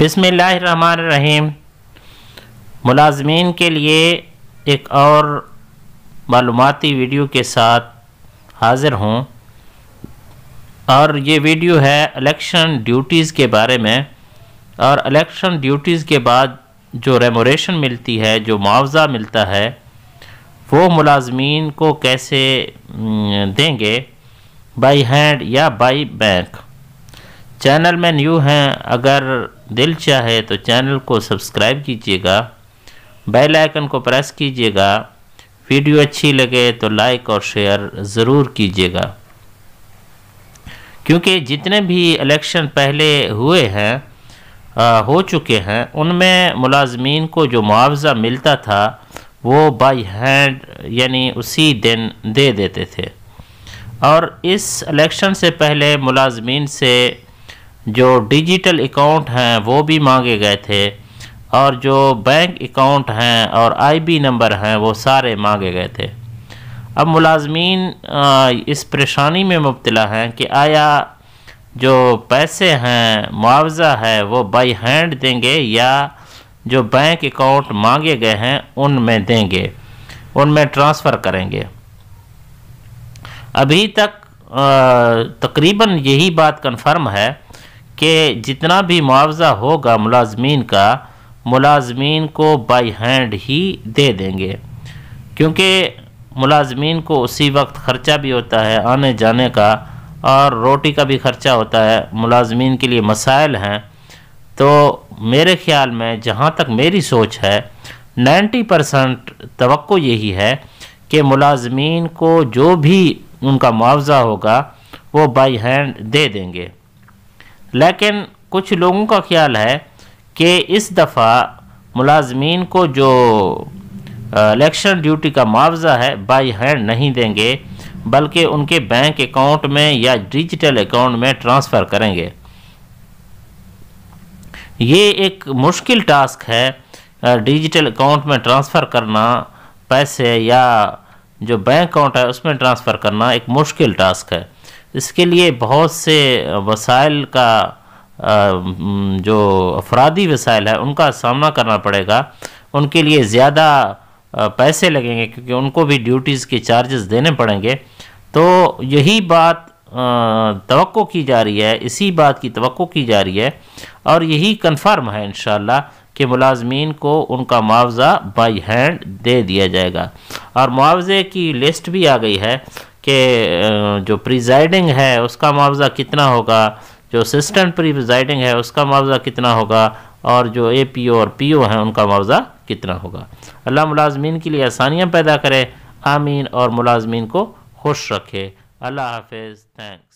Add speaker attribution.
Speaker 1: रहीम मुलाजमीन के लिए एक और मालूमती वीडियो के साथ हाज़िर हूँ और ये वीडियो है इलेक्शन ड्यूटीज़ के बारे में और इलेक्शन ड्यूटीज़ के बाद जो रेमोरेशन मिलती है जो मुआवजा मिलता है वो मुलाजमीन को कैसे देंगे बाई हैंड या बाई बैंक चैनल में न्यू हैं अगर दिल चाहे तो चैनल को सब्सक्राइब कीजिएगा बेल आइकन को प्रेस कीजिएगा वीडियो अच्छी लगे तो लाइक और शेयर ज़रूर कीजिएगा क्योंकि जितने भी इलेक्शन पहले हुए हैं आ, हो चुके हैं उनमें मुलाजमीन को जो मुआवजा मिलता था वो बाई हैंड यानी उसी दिन दे देते थे और इस इलेक्शन से पहले मुलाजमीन से जो डिजिटल अकाउंट हैं वो भी मांगे गए थे और जो बैंक अकाउंट हैं और आईबी नंबर हैं वो सारे मांगे गए थे अब मुलाजमीन इस परेशानी में मुबतला हैं कि आया जो पैसे हैं मुआवजा है वो बाई हैंड देंगे या जो बैंक अकाउंट मांगे गए हैं उनमें देंगे उनमें ट्रांसफ़र करेंगे अभी तक तकरीबन यही बात कंफर्म है कि जितना भी मुआवजा होगा मुलाजमीन का मुलाजमीन को बाई हैंड ही दे देंगे क्योंकि मुलाजमीन को उसी वक्त ख़र्चा भी होता है आने जाने का और रोटी का भी ख़र्चा होता है मुलाजमीन के लिए मसाइल हैं तो मेरे ख़्याल में जहाँ तक मेरी सोच है 90 परसेंट तो यही है कि मुलाजमीन को जो भी उनका मुआवजा होगा वो बाई हैंड दे देंगे लेकिन कुछ लोगों का ख्याल है कि इस दफ़ा मुलाजमीन को जो इलेक्शन ड्यूटी का मुआवजा है बाई हैंड नहीं देंगे बल्कि उनके बैंक अकाउंट में या डिजिटल अकाउंट में ट्रांसफ़र करेंगे ये एक मुश्किल टास्क है डिजिटल अकाउंट में ट्रांसफ़र करना पैसे या जो बैंक अकाउंट है उसमें ट्रांसफ़र करना एक मुश्किल टास्क है इसके लिए बहुत से वसाइल का जो अफराधी वसाइल है उनका सामना करना पड़ेगा उनके लिए ज़्यादा पैसे लगेंगे क्योंकि उनको भी ड्यूटीज़ के चार्जेस देने पड़ेंगे तो यही बात तो की जा रही है इसी बात की तो की जा रही है और यही कन्फर्म है इन कि मुलाजमीन को उनका मुआवजा बाई हैंड दे दिया जाएगा और मुआवजे की लिस्ट भी आ गई है कि जो प्रिजाइडिंग है उसका मुआवजा कितना होगा जो असिस्टेंट प्रिजाइडिंग है उसका मुआवजा कितना होगा और जो ए पी ओ और पी ओ हैं उनका मुआवजा कितना होगा अल्लाह मुलाजमीन के लिए आसानियाँ पैदा करे आमीन और मुलाजमीन को खुश रखे अल्लाह हाफिज़ थैंक